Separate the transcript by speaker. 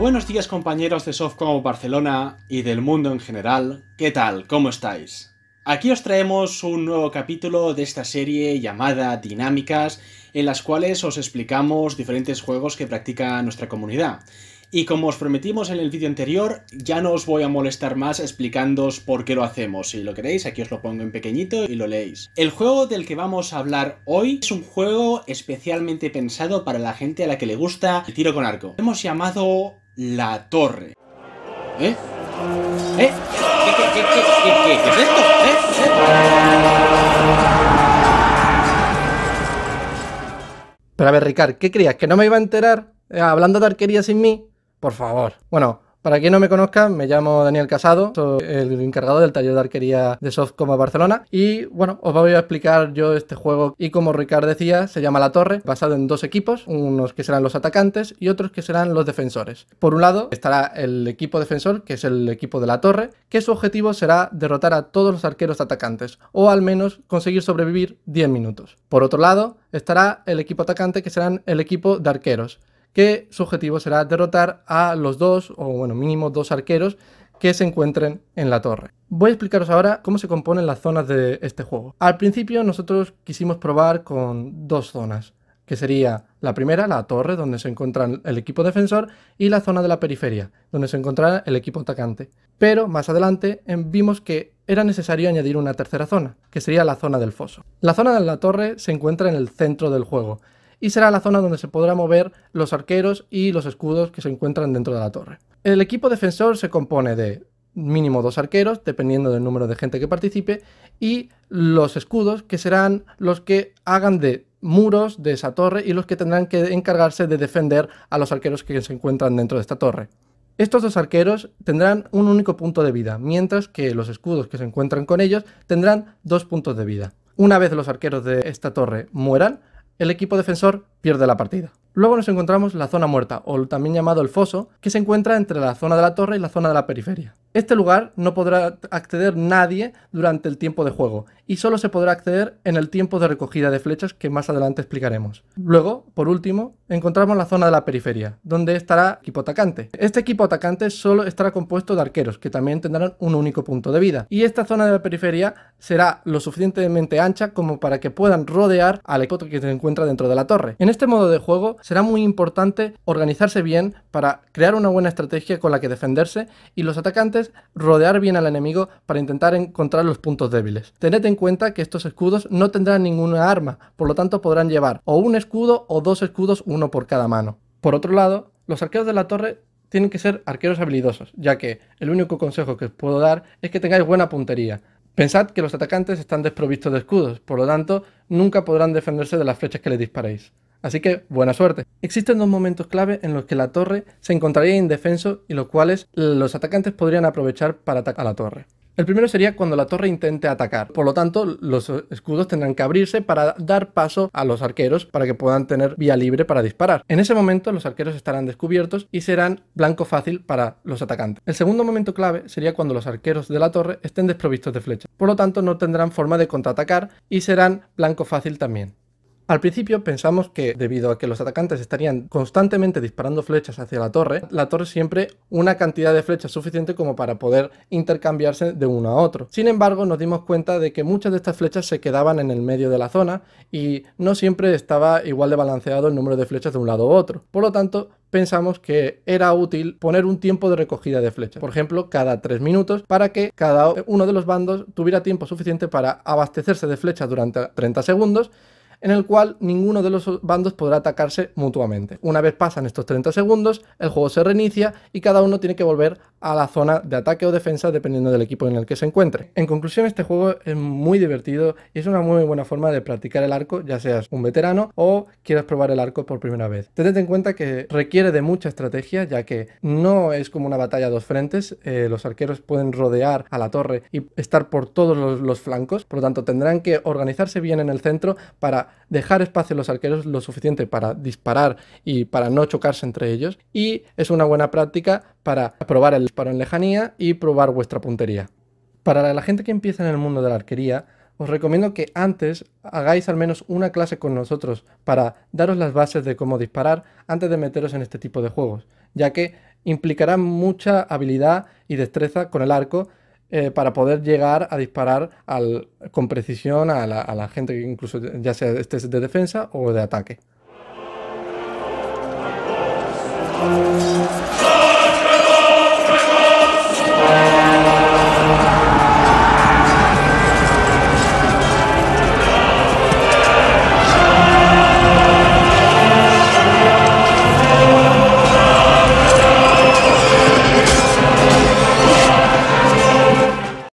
Speaker 1: Buenos días compañeros de Softcom Barcelona y del mundo en general, ¿qué tal? ¿Cómo estáis? Aquí os traemos un nuevo capítulo de esta serie llamada Dinámicas, en las cuales os explicamos diferentes juegos que practica nuestra comunidad. Y como os prometimos en el vídeo anterior, ya no os voy a molestar más explicándoos por qué lo hacemos. Si lo queréis, aquí os lo pongo en pequeñito y lo leéis. El juego del que vamos a hablar hoy es un juego especialmente pensado para la gente a la que le gusta el tiro con arco. Hemos llamado la torre. ¿Eh? ¿Eh? ¿Qué, qué, qué, qué, qué, es esto? ¿Eh? ¿Eh?
Speaker 2: Pero a ver, Ricard, ¿qué creías? ¿Que no me iba a enterar? Eh, hablando de arquería sin mí. Por favor. Bueno, para quien no me conozca, me llamo Daniel Casado, soy el encargado del taller de arquería de Softcom Barcelona y bueno, os voy a explicar yo este juego y como Ricardo decía, se llama La Torre, basado en dos equipos, unos que serán los atacantes y otros que serán los defensores. Por un lado estará el equipo defensor, que es el equipo de La Torre, que su objetivo será derrotar a todos los arqueros atacantes o al menos conseguir sobrevivir 10 minutos. Por otro lado estará el equipo atacante, que serán el equipo de arqueros, que su objetivo será derrotar a los dos, o bueno, mínimo dos arqueros que se encuentren en la torre. Voy a explicaros ahora cómo se componen las zonas de este juego. Al principio nosotros quisimos probar con dos zonas, que sería la primera, la torre, donde se encuentra el equipo defensor, y la zona de la periferia, donde se encontrará el equipo atacante. Pero más adelante em, vimos que era necesario añadir una tercera zona, que sería la zona del foso. La zona de la torre se encuentra en el centro del juego, y será la zona donde se podrá mover los arqueros y los escudos que se encuentran dentro de la torre. El equipo defensor se compone de mínimo dos arqueros, dependiendo del número de gente que participe, y los escudos, que serán los que hagan de muros de esa torre y los que tendrán que encargarse de defender a los arqueros que se encuentran dentro de esta torre. Estos dos arqueros tendrán un único punto de vida, mientras que los escudos que se encuentran con ellos tendrán dos puntos de vida. Una vez los arqueros de esta torre mueran, el equipo defensor pierde la partida. Luego nos encontramos la zona muerta, o también llamado el foso, que se encuentra entre la zona de la torre y la zona de la periferia. Este lugar no podrá acceder nadie durante el tiempo de juego y solo se podrá acceder en el tiempo de recogida de flechas que más adelante explicaremos. Luego, por último, encontramos la zona de la periferia, donde estará equipo atacante. Este equipo atacante solo estará compuesto de arqueros, que también tendrán un único punto de vida. Y esta zona de la periferia será lo suficientemente ancha como para que puedan rodear al equipo que se encuentra dentro de la torre. En este modo de juego será muy importante organizarse bien para crear una buena estrategia con la que defenderse y los atacantes rodear bien al enemigo para intentar encontrar los puntos débiles. Tened en cuenta que estos escudos no tendrán ninguna arma, por lo tanto podrán llevar o un escudo o dos escudos, uno por cada mano. Por otro lado, los arqueros de la torre tienen que ser arqueros habilidosos, ya que el único consejo que os puedo dar es que tengáis buena puntería. Pensad que los atacantes están desprovistos de escudos, por lo tanto, nunca podrán defenderse de las flechas que les disparéis. Así que buena suerte. Existen dos momentos clave en los que la torre se encontraría indefenso y los cuales los atacantes podrían aprovechar para atacar a la torre. El primero sería cuando la torre intente atacar. Por lo tanto, los escudos tendrán que abrirse para dar paso a los arqueros para que puedan tener vía libre para disparar. En ese momento, los arqueros estarán descubiertos y serán blanco fácil para los atacantes. El segundo momento clave sería cuando los arqueros de la torre estén desprovistos de flechas. Por lo tanto, no tendrán forma de contraatacar y serán blanco fácil también. Al principio pensamos que debido a que los atacantes estarían constantemente disparando flechas hacia la torre, la torre siempre una cantidad de flechas suficiente como para poder intercambiarse de uno a otro. Sin embargo, nos dimos cuenta de que muchas de estas flechas se quedaban en el medio de la zona y no siempre estaba igual de balanceado el número de flechas de un lado u otro. Por lo tanto, pensamos que era útil poner un tiempo de recogida de flechas, por ejemplo, cada 3 minutos, para que cada uno de los bandos tuviera tiempo suficiente para abastecerse de flechas durante 30 segundos en el cual ninguno de los bandos podrá atacarse mutuamente. Una vez pasan estos 30 segundos, el juego se reinicia y cada uno tiene que volver a la zona de ataque o defensa dependiendo del equipo en el que se encuentre. En conclusión, este juego es muy divertido y es una muy buena forma de practicar el arco, ya seas un veterano o quieras probar el arco por primera vez. Tened en cuenta que requiere de mucha estrategia, ya que no es como una batalla a dos frentes, eh, los arqueros pueden rodear a la torre y estar por todos los flancos, por lo tanto tendrán que organizarse bien en el centro para dejar espacio a los arqueros lo suficiente para disparar y para no chocarse entre ellos. Y es una buena práctica para probar el disparo en lejanía y probar vuestra puntería. Para la gente que empieza en el mundo de la arquería, os recomiendo que antes hagáis al menos una clase con nosotros para daros las bases de cómo disparar antes de meteros en este tipo de juegos, ya que implicará mucha habilidad y destreza con el arco eh, para poder llegar a disparar con precisión a la, a la gente que incluso ya sea estés de defensa o de ataque.